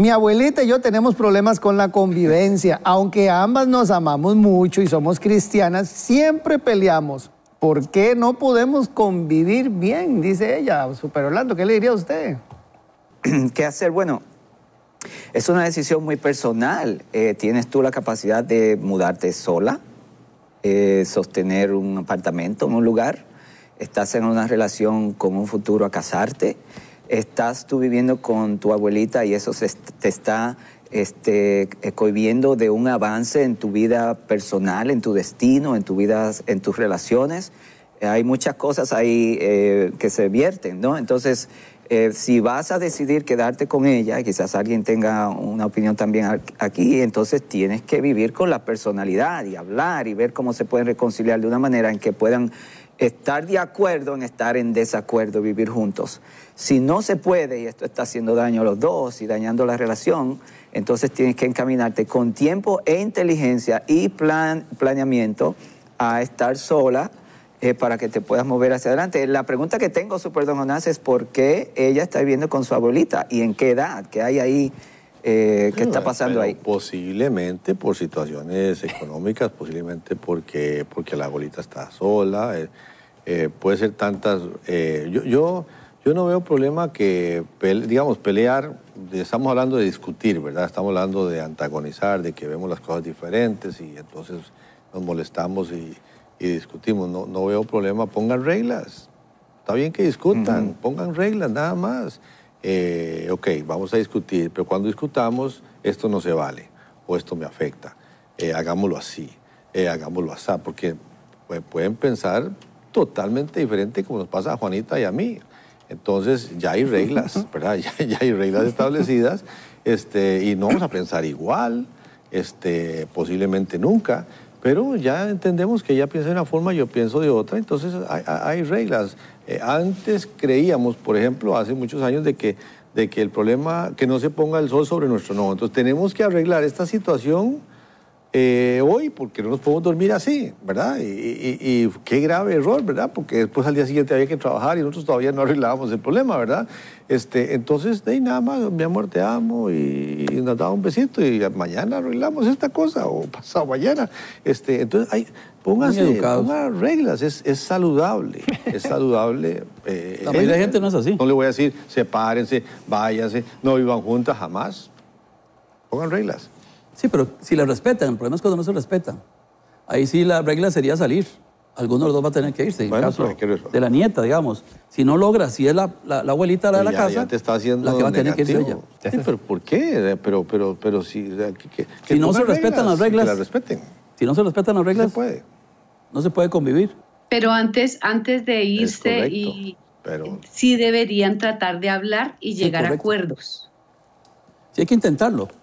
Mi abuelita y yo tenemos problemas con la convivencia. Aunque ambas nos amamos mucho y somos cristianas, siempre peleamos. ¿Por qué no podemos convivir bien? Dice ella, Super Orlando. ¿Qué le diría a usted? ¿Qué hacer? Bueno, es una decisión muy personal. Eh, tienes tú la capacidad de mudarte sola, eh, sostener un apartamento en un lugar. Estás en una relación con un futuro a casarte estás tú viviendo con tu abuelita y eso se, te está este, eh, cohibiendo de un avance en tu vida personal, en tu destino, en tu vida, en tus relaciones. Hay muchas cosas ahí eh, que se vierten, ¿no? Entonces, eh, si vas a decidir quedarte con ella, quizás alguien tenga una opinión también aquí, entonces tienes que vivir con la personalidad y hablar y ver cómo se pueden reconciliar de una manera en que puedan estar de acuerdo en estar en desacuerdo, vivir juntos. Si no se puede y esto está haciendo daño a los dos y dañando la relación, entonces tienes que encaminarte con tiempo e inteligencia y plan, planeamiento a estar sola eh, para que te puedas mover hacia adelante. La pregunta que tengo, Super Don es por qué ella está viviendo con su abuelita y en qué edad, qué hay ahí, eh, qué está pasando ahí. Posiblemente por situaciones económicas, posiblemente porque, porque la abuelita está sola, eh, puede ser tantas... yo yo no veo problema que, digamos, pelear, estamos hablando de discutir, ¿verdad? Estamos hablando de antagonizar, de que vemos las cosas diferentes y entonces nos molestamos y, y discutimos. No, veo problema, pongan reglas. Está bien que discutan, pongan reglas, nada más. Eh, ok, vamos a discutir, pero cuando discutamos, esto no se vale o esto me afecta. Eh, hagámoslo así, eh, hagámoslo así, porque pueden pensar totalmente diferente como nos pasa a Juanita y a mí. Entonces ya hay reglas, ¿verdad? Ya, hay reglas establecidas este, y no vamos a pensar igual, este, posiblemente nunca, pero ya entendemos que ella piensa de una forma, yo pienso de otra, entonces hay, reglas. Eh, antes creíamos, por ejemplo, hace muchos años de que, de que el problema, que no se ponga el sol sobre nuestro no. Entonces tenemos que arreglar esta situación eh, hoy porque no nos podemos dormir así, ¿verdad? Y, qué grave error, ¿verdad? Porque después al día siguiente había que trabajar y nosotros todavía no arreglábamos el problema, ¿verdad? Este, entonces, de nada más, mi amor, te amo y, nos daba un besito y mañana arreglamos esta cosa o pasado mañana. Este, entonces, hay, pónganse pongan reglas, es, saludable, es saludable. Eh, la mayoría de gente no es así. No le voy a decir, sepárense, váyanse, no vivan juntas jamás. Pongan reglas. Sí, pero si la respetan, el problema es cuando no se respetan. Ahí sí la regla sería salir. Alguno de los dos va a tener que irse. en caso de la nieta, digamos. Si no logra, si es la, abuelita de la casa, está haciendo la que va a tener que irse ella. Sí, pero ¿por qué? Pero, pero, pero si... no se respetan las reglas... respeten. Si no se respetan las reglas... No se puede. No se puede convivir. Pero antes, antes de irse y... Sí deberían tratar de hablar y llegar a acuerdos. Sí, hay que intentarlo.